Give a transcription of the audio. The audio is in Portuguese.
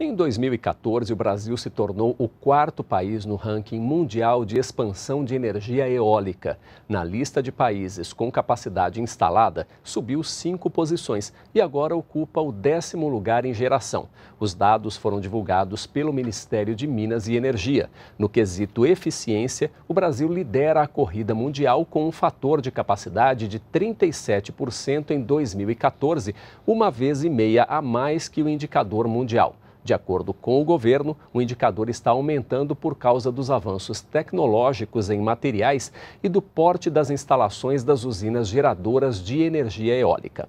Em 2014, o Brasil se tornou o quarto país no ranking mundial de expansão de energia eólica. Na lista de países com capacidade instalada, subiu cinco posições e agora ocupa o décimo lugar em geração. Os dados foram divulgados pelo Ministério de Minas e Energia. No quesito eficiência, o Brasil lidera a corrida mundial com um fator de capacidade de 37% em 2014, uma vez e meia a mais que o indicador mundial. De acordo com o governo, o indicador está aumentando por causa dos avanços tecnológicos em materiais e do porte das instalações das usinas geradoras de energia eólica.